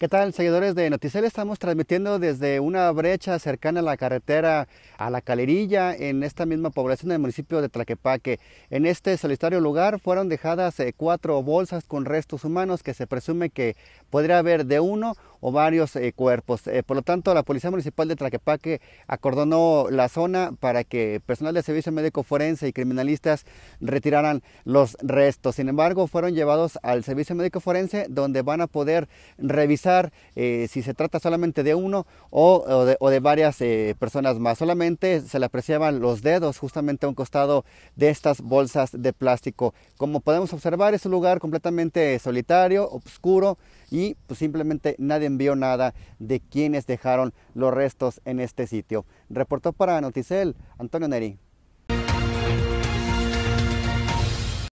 ¿Qué tal, seguidores de Noticel? Estamos transmitiendo desde una brecha cercana a la carretera a la Calerilla, en esta misma población del municipio de Tlaquepaque. En este solitario lugar fueron dejadas eh, cuatro bolsas con restos humanos que se presume que podría haber de uno o varios eh, cuerpos. Eh, por lo tanto, la Policía Municipal de Traquepaque acordonó la zona para que personal de servicio médico forense y criminalistas retiraran los restos. Sin embargo, fueron llevados al servicio médico forense donde van a poder revisar eh, si se trata solamente de uno o, de, o de, varias personas más. Solamente se le apreciaban los dedos justamente a un costado de estas bolsas de plástico. Como podemos observar, es un lugar completamente solitario, oscuro, y pues, simplemente nadie envió nada de quienes dejaron los restos en este sitio. Reportó para Noticel Antonio Neri.